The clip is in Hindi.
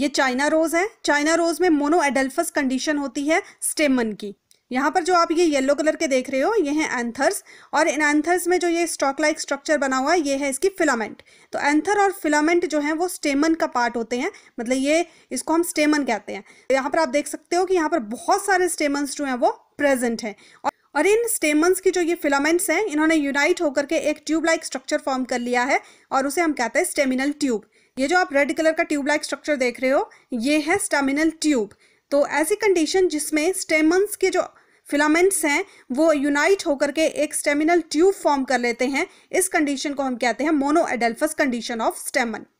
ये चाइना रोज़ है चाइना रोज़ में मोनो एडल्फस कंडीशन होती है स्टेमन की यहाँ पर जो आप ये येलो कलर के देख रहे हो ये हैं एंथर्स और इन एंथर्स में जो ये स्टॉक लाइक स्ट्रक्चर बना हुआ है ये है इसकी फिलामेंट तो एंथर और फिलामेंट जो है वो स्टेमन का पार्ट होते हैं मतलब ये इसको हम स्टेमन कहते हैं यहाँ पर आप देख सकते हो कि यहाँ पर बहुत सारे स्टेमन जो है वो प्रेजेंट है और इन स्टेमन्स की जो ये फिलामेंट्स हैं इन्होंने यूनाइट होकर के एक ट्यूब लाइक स्ट्रक्चर फॉर्म कर लिया है और उसे हम कहते हैं स्टेमिनल ट्यूब ये जो आप रेड कलर का ट्यूब लाइक स्ट्रक्चर देख रहे हो ये है स्टेमिनल ट्यूब तो ऐसी कंडीशन जिसमें स्टेमन्स के जो फिलामेंट्स हैं वो यूनाइट होकर के एक स्टेमिनल ट्यूब फॉर्म कर लेते हैं इस कंडीशन को हम कहते हैं मोनो एडेल्फस कंडीशन ऑफ स्टेमन